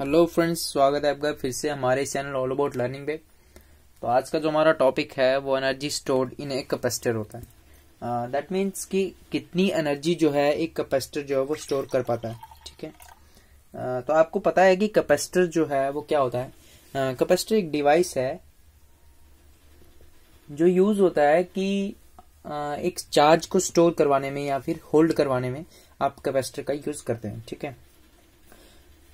hello friends स्वागत है आपका फिर से हमारे चैनल ऑल अबाउट लर्निंग पे तो आज का जो हमारा टॉपिक है वो एनर्जी स्टोर्ड इन एक कैपेसिटर होता है दैट uh, मीन्स कि कितनी एनर्जी जो है एक कैपेसिटर जो है वो स्टोर कर पाता है ठीक है uh, तो आपको पता है कि कैपेसिटर जो है वो क्या होता है कैपेसिटर uh, एक डिवाइस है जो यूज होता है कि uh, एक चार्ज को स्टोर करवाने में या फिर होल्ड करवाने में आप कैपेसिटर का यूज करते हैं ठीक है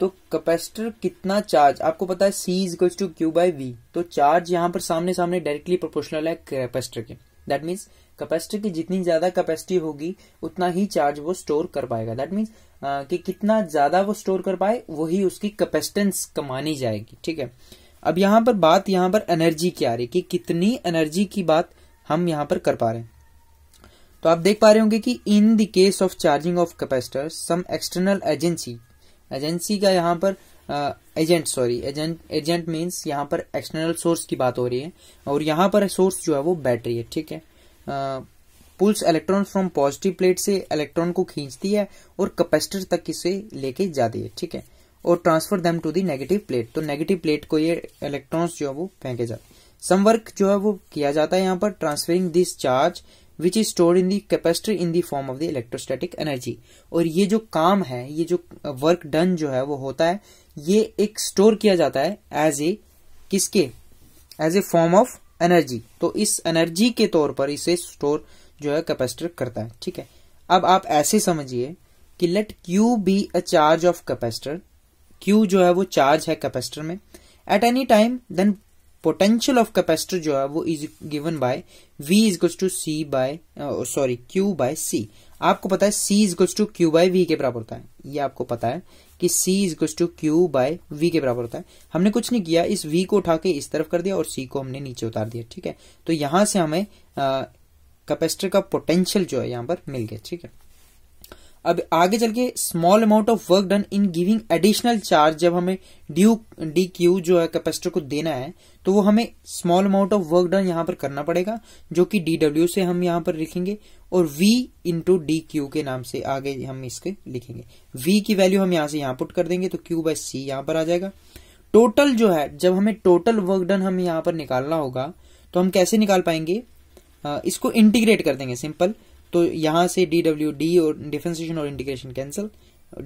तो कैपेसिटर कितना चार्ज आपको पता है C is to Q by V तो चार्ज यहां पर सामने सामने डायरेक्टली प्रोपोर्शनल है कैपेसिटर के दैट मीन्स कैपेसिटर की जितनी ज्यादा कैपेसिटी होगी उतना ही चार्ज वो स्टोर कर पाएगा दैट मीन्स कि कितना ज्यादा वो स्टोर कर पाए वही उसकी कैपेसिटेंस कमानी जाएगी ठीक है अब यहां पर बात यहां पर एनर्जी की आ रही कि कितनी एनर्जी की बात हम यहां पर कर पा रहे हैं तो आप देख पा रहे होंगे कि in the case of charging of capacitor some external agency agency का यहाँ पर agent sorry agent agent means यहाँ पर एक्सटर्नल सोर्स की बात हो रही है और यहाँ पर सोर्स जो है वो बैटरी है ठीक है pulls electron from positive plate से इलेक्ट्रॉन को खींचती है और कैपेसिटर तक इसे लेके जाती है ठीक है और transfer them to the negative plate तो नेगेटिव प्लेट को ये इलेक्ट्रॉन्स जो है वो फेंके जाते हैं समवर्क जो है वो किया जाता है यहाँ पर transferring this charge which is store in capacity in the form of the electrostatic energy और ये जो काम है ये जो वर्क डन जो है वो होता है ये एक स्टोर किया जाता है एज ए किसके as a form of energy तो इस एनर्जी के तौर पर इसे स्टोर जो है कैपेसिटर करता है ठीक है अब आप ऐसे समझिए कि let Q be a charge of capacitor Q जो है वो चार्ज है कैपेसिटर में at any time then potential of capacitor जो है वो is given by V is to C by sorry Q by C आपको पता है C is to Q by V के बराबर होता है ये आपको पता है कि C is to Q by V के बराबर होता है हमने कुछ नहीं किया इस वी को उठा के इस तरफ कर दिया और सी को हमने नीचे उतार दिया ठीक है तो यहां से हमें कैपेसिटर uh, का पोटेंशियल जो है यहां पर मिल गया ठीक है अब आगे चल के small amount of work done in giving additional charge जब हमें ड्यू डी क्यू जो है कैपेसिटर को देना है तो वो हमें small amount of work done यहाँ पर करना पड़ेगा जो कि डी डब्ल्यू से हम यहाँ पर लिखेंगे और v इंटू डी क्यू के नाम से आगे हम इसके लिखेंगे v की वैल्यू हम यहाँ से यहाँ पुट कर देंगे तो q बाय सी यहाँ पर आ जाएगा टोटल जो है जब हमें टोटल वर्क डन हम यहाँ पर निकालना होगा तो हम कैसे निकाल पाएंगे इसको इंटीग्रेट कर देंगे सिंपल तो यहां से डी डब्ल्यू डी और डिफेंसिएशन और integration cancel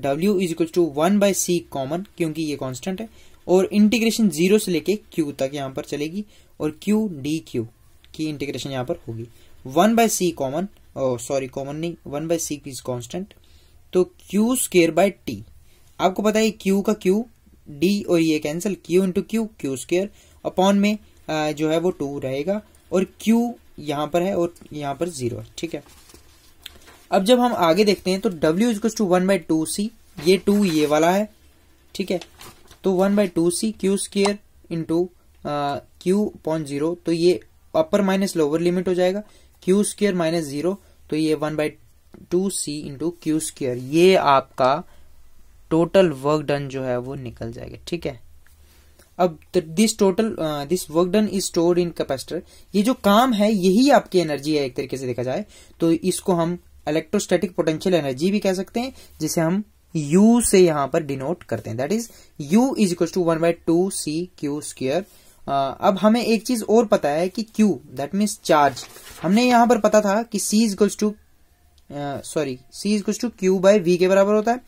W is equal to one by C common क्योंकि ये कांस्टेंट है और इंटीग्रेशन जीरो से लेके क्यू तक यहां पर चलेगी और क्यू डी क्यू की इंटीग्रेशन यहां पर होगी one by C common sorry common नहीं one by C is constant तो क्यू स्केयर बाय टी आपको पता है क्यू का क्यू डी और ये cancel Q into Q Q square upon में uh, जो है वो टू रहेगा और क्यू यहां पर है और यहां पर जीरो है ठीक है अब जब हम आगे देखते हैं तो W is to one by two C ये टू ये वाला है ठीक है तो one by two C Q square into Q point zero तो ये अपर माइनस लोअर लिमिट हो जाएगा क्यू स्केयर माइनस जीरो तो ये one by two C into Q square ये आपका टोटल वर्क डन जो है वो निकल जाएगा ठीक है अब this total this work done is stored in capacitor ये जो काम है यही आपकी एनर्जी है एक तरीके से देखा जाए तो इसको हम इलेक्ट्रोस्टैटिक पोटेंशियल एनर्जी भी कह सकते हैं जिसे हम U से यहां पर डिनोट करते हैं that is U is equal to one by two C Q square अब हमें एक चीज और पता है कि Q दैट मीन्स चार्ज हमने यहां पर पता था कि C is equals to sorry C is equals to Q by V के बराबर होता है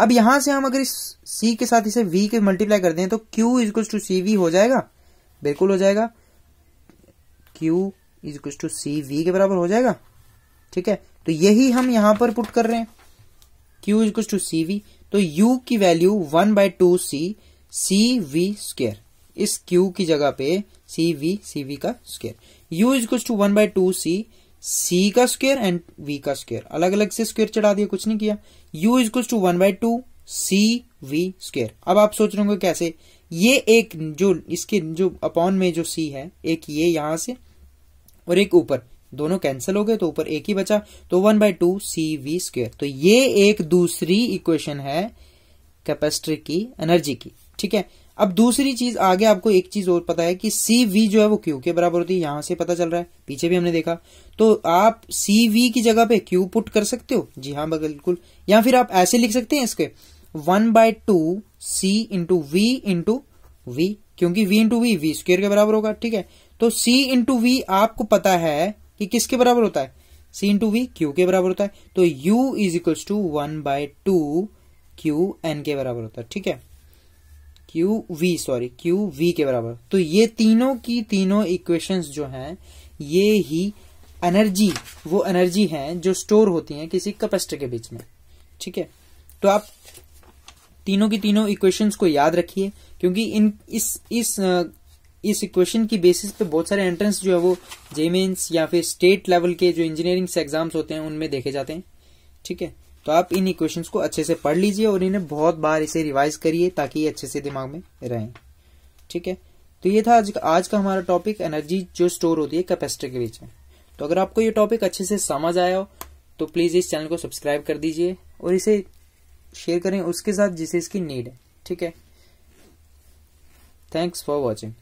अब यहां से हम अगर इस C के साथ इसे V के मल्टीप्लाई कर दें तो Q is equals to C V हो जाएगा बिल्कुल हो जाएगा Q is equals to C V के बराबर हो जाएगा ठीक है तो यही हम यहां पर पुट कर रहे हैं Q is to C V तो U की value one by two C C V square इस Q की जगह पे सी वी सी वी का square U is to one by two C C का स्क्र एंड V का square अलग अलग से स्क्र चढ़ा दिया कुछ नहीं किया U is to one by two C V square अब आप सोच रहे होंगे कैसे ये एक जो इसके जो अपॉन में जो सी है एक ये यहां से और एक ऊपर दोनों कैंसिल हो गए तो ऊपर एक ही बचा तो one by two C V square तो ये एक दूसरी इक्वेशन है कैपेसिटर की एनर्जी की ठीक है अब दूसरी चीज आगे आपको एक चीज और पता है कि सी वी जो है वो क्यू के बराबर होती है यहां से पता चल रहा है पीछे भी हमने देखा तो आप सी वी की जगह पे क्यू पुट कर सकते हो जी हाँ बिल्कुल या फिर आप ऐसे लिख सकते हैं इसके one by two C into V into V क्योंकि V into V V square के बराबर होगा ठीक है तो सी इंटू वी आपको पता है ये किसके बराबर होता है सी इंटू वी क्यू के बराबर होता है तो u is equal to one by two Q N के बराबर होता है ठीक है Q V sorry Q V के बराबर तो ये तीनों की तीनों इक्वेशंस जो हैं ये ही एनर्जी वो एनर्जी है जो स्टोर होती है किसी कैपेसिटर के बीच में ठीक है तो आप तीनों की तीनों इक्वेशंस को याद रखिए क्योंकि इन इस इस इस इक्वेशन की बेसिस पे बहुत सारे एंट्रेंस जो है वो जेमेन्स या फिर स्टेट लेवल के जो इंजीनियरिंग एग्जाम्स होते हैं उनमें देखे जाते हैं ठीक है तो आप इन इक्वेशंस को अच्छे से पढ़ लीजिए और इन्हें बहुत बार इसे रिवाइज करिए ताकि ये अच्छे से दिमाग में रहें ठीक है तो ये था आज, आज का हमारा टॉपिक एनर्जी जो स्टोर होती है कैपेसिटर के बीच में तो अगर आपको ये टॉपिक अच्छे से समझ आया हो तो प्लीज इस चैनल को सब्सक्राइब कर दीजिए और इसे शेयर करें उसके साथ जिसे इसकी नीड है ठीक है थैंक्स फॉर वॉचिंग